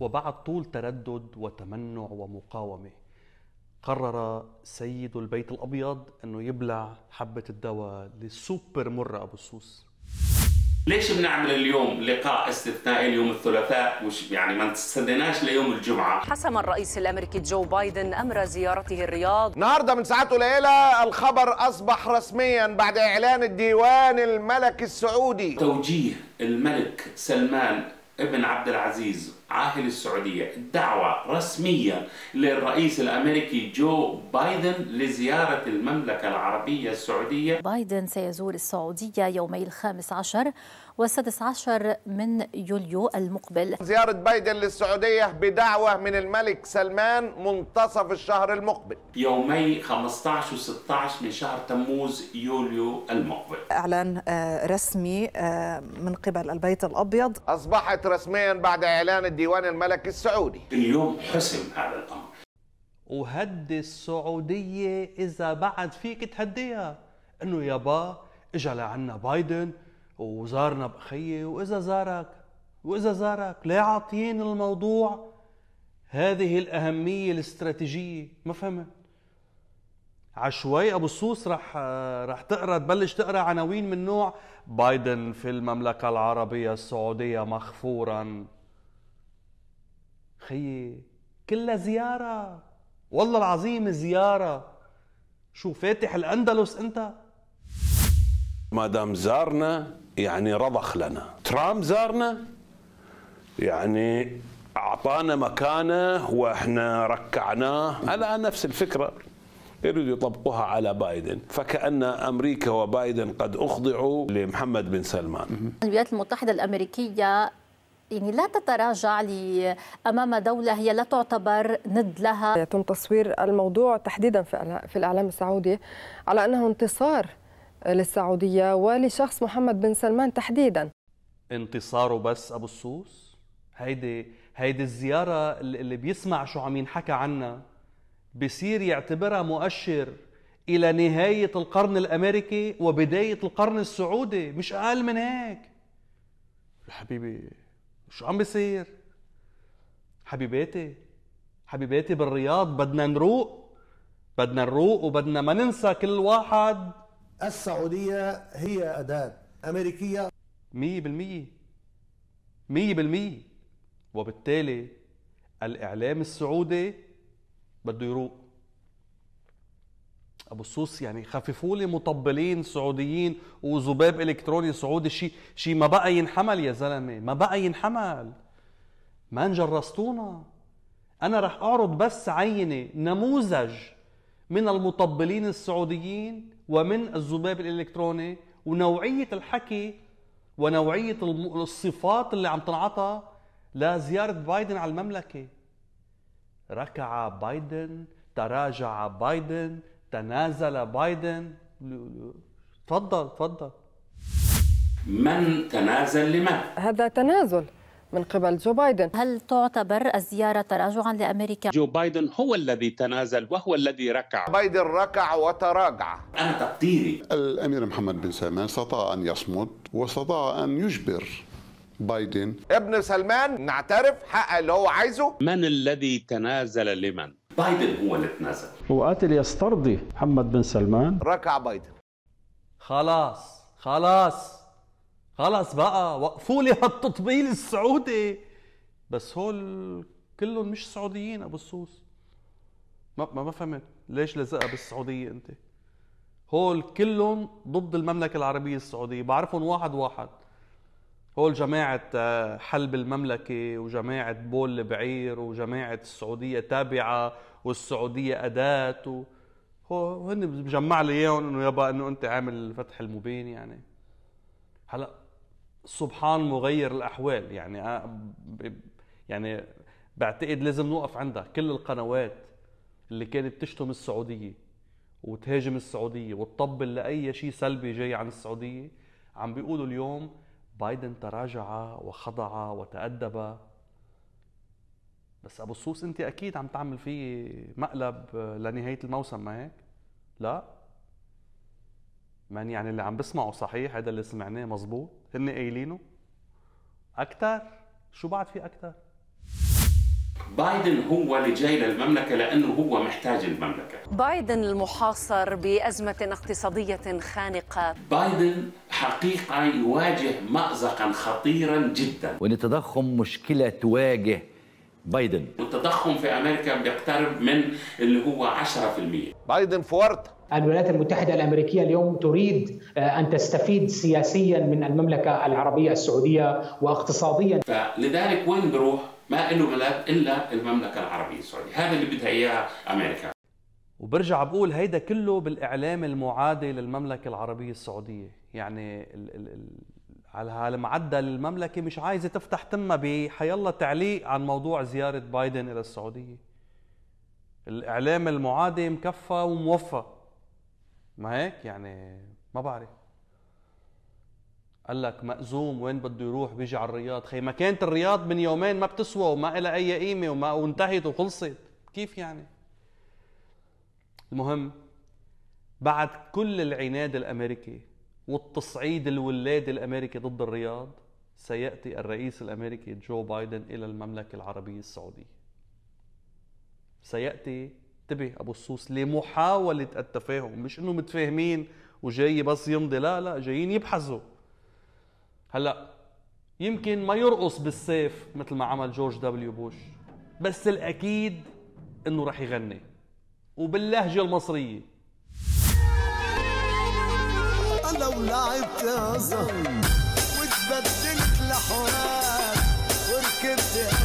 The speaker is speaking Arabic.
وبعد طول تردد وتمنع ومقاومه قرر سيد البيت الابيض انه يبلع حبه الدواء للسوبر مره ابو السوس ليش بنعمل اليوم لقاء استثنائي اليوم الثلاثاء وش يعني ما نستناش ليوم الجمعه حسم الرئيس الامريكي جو بايدن امر زيارته الرياض النهارده من ساعات قليله الخبر اصبح رسميا بعد اعلان الديوان الملكي السعودي توجيه الملك سلمان ابن عبد العزيز عاهل السعودية دعوة رسمية للرئيس الأمريكي جو بايدن لزيارة المملكة العربية السعودية بايدن سيزور السعودية يومي الخامس عشر والسادس عشر من يوليو المقبل زيارة بايدن للسعودية بدعوة من الملك سلمان منتصف الشهر المقبل يومي 15 و 16 من شهر تموز يوليو المقبل إعلان آه، رسمي آه، من قبل البيت الأبيض أصبحت رسميا بعد إعلان الدفاع الديوان الملكي السعودي اليوم حسم هذا الامر وهدي السعوديه اذا بعد فيك تهديها انه يابا اجا لعنا بايدن وزارنا بخيه واذا زارك واذا زارك ليه عاطيين الموضوع هذه الاهميه الاستراتيجيه ما فهمت عشوائي ابو الصوص رح رح تقرا تبلش تقرا عناوين من نوع بايدن في المملكه العربيه السعوديه مخفورا خيي كلها زيارة والله العظيم زيارة شو فاتح الأندلس أنت؟ ما دام زارنا يعني رضخ لنا ترامب زارنا يعني أعطانا مكانه وإحنا ركعناه على نفس الفكرة يريد يطبقوها على بايدن فكأن أمريكا وبايدن قد أخضعوا لمحمد بن سلمان الولايات المتحدة الأمريكية يعني لا تتراجع امام دوله هي لا تعتبر ند لها يتم تصوير الموضوع تحديدا في الاعلام السعودي على انه انتصار للسعوديه ولشخص محمد بن سلمان تحديدا انتصاره بس ابو السوس هيدي هيدي الزياره اللي بيسمع شو عم ينحكى عنها بصير يعتبرها مؤشر الى نهايه القرن الامريكي وبدايه القرن السعودي مش اقل من هيك حبيبي شو عم بيصير حبيباتي حبيباتي بالرياض بدنا نروق بدنا نروق وبدنا ما ننسى كل واحد السعودية هي أداة أمريكية مية بالمية مية بالمية وبالتالي الإعلام السعودي بده يروق ابو الصوص يعني خففوا لي مطبلين سعوديين وذباب الكتروني سعودي شيء شيء ما بقى ينحمل يا زلمه ما بقى ينحمل ما انجرستونا انا رح اعرض بس عينه نموذج من المطبلين السعوديين ومن الذباب الالكتروني ونوعيه الحكي ونوعيه الصفات اللي عم تنعطى لزياره بايدن على المملكه ركع بايدن تراجع بايدن تنازل بايدن تفضل تفضل من تنازل لمن؟ هذا تنازل من قبل جو بايدن هل تعتبر الزيارة تراجعا لأمريكا؟ جو بايدن هو الذي تنازل وهو الذي ركع بايدن ركع وتراجع أنا تقديري الأمير محمد بن سلمان استطاع أن يصمد واستطاع أن يجبر بايدن ابن سلمان نعترف حقق اللي هو عايزه من الذي تنازل لمن؟ بايدن هو اللي تنازل وقاتل يسترضي محمد بن سلمان ركع بايدن خلاص خلاص خلاص بقى وقفوا لي هالتطبيل السعودي بس هول كلهم مش سعوديين ابو السوس ما ما فهمت ليش لزقها بالسعوديه انت هول كلهم ضد المملكه العربيه السعوديه بعرفهم واحد واحد هول جماعة آه، حلب المملكة وجماعة بول البعير وجماعة السعودية تابعة والسعودية أداة و... هو بجمع لي اياهم انه يابا انه انت عامل الفتح المبين يعني هلا سبحان مغير الاحوال يعني آه، يعني بعتقد لازم نوقف عندها كل القنوات اللي كانت تشتم السعوديه وتهاجم السعوديه وتطبل لاي شيء سلبي جاي عن السعوديه عم بيقولوا اليوم بايدن تراجع وخضع وتأدب بس ابو الصوص انت اكيد عم تعمل فيه مقلب لنهايه الموسم ما هيك؟ لا من يعني اللي عم بسمعه صحيح هذا اللي سمعناه مزبوط هن قايلينه اكثر شو بعد في اكثر بايدن هو اللي جاي للمملكة لأنه هو محتاج المملكة بايدن المحاصر بأزمة اقتصادية خانقة بايدن حقيقة يواجه مأزقا خطيرا جدا والتضخم مشكلة تواجه بايدن والتضخم في أمريكا بيقترب من اللي هو 10% بايدن في ورطة الولايات المتحدة الأمريكية اليوم تريد آه، أن تستفيد سياسيا من المملكة العربية السعودية واقتصاديا فلذلك وين بروح ما له بلد إلا المملكة العربية السعودية هذا اللي بدها إياه أمريكا وبرجع بقول هيدا كله بالاعلام المعادي للمملكه العربيه السعوديه يعني ال ال ال على هالمعدل المملكه مش عايزه تفتح تمها بحيالله تعليق عن موضوع زياره بايدن الى السعوديه الاعلام المعادي مكفى وموفى ما هيك يعني ما بعرف قال لك مأزوم وين بده يروح بيجي على الرياض خي مكانة الرياض من يومين ما بتسوى وما لها أي قيمة وما وانتهت وخلصت كيف يعني المهم بعد كل العناد الامريكي والتصعيد الولادي الامريكي ضد الرياض سياتي الرئيس الامريكي جو بايدن الى المملكه العربيه السعوديه. سياتي انتبه ابو السوس لمحاوله التفاهم، مش انه متفاهمين وجاي بس يمضي، لا لا جايين يبحثوا. هلا يمكن ما يرقص بالسيف مثل ما عمل جورج دبليو بوش، بس الاكيد انه رح يغني. وباللهجة المصرية لو لعبت عظم وتبدلت واتبدلت لحرات وركبت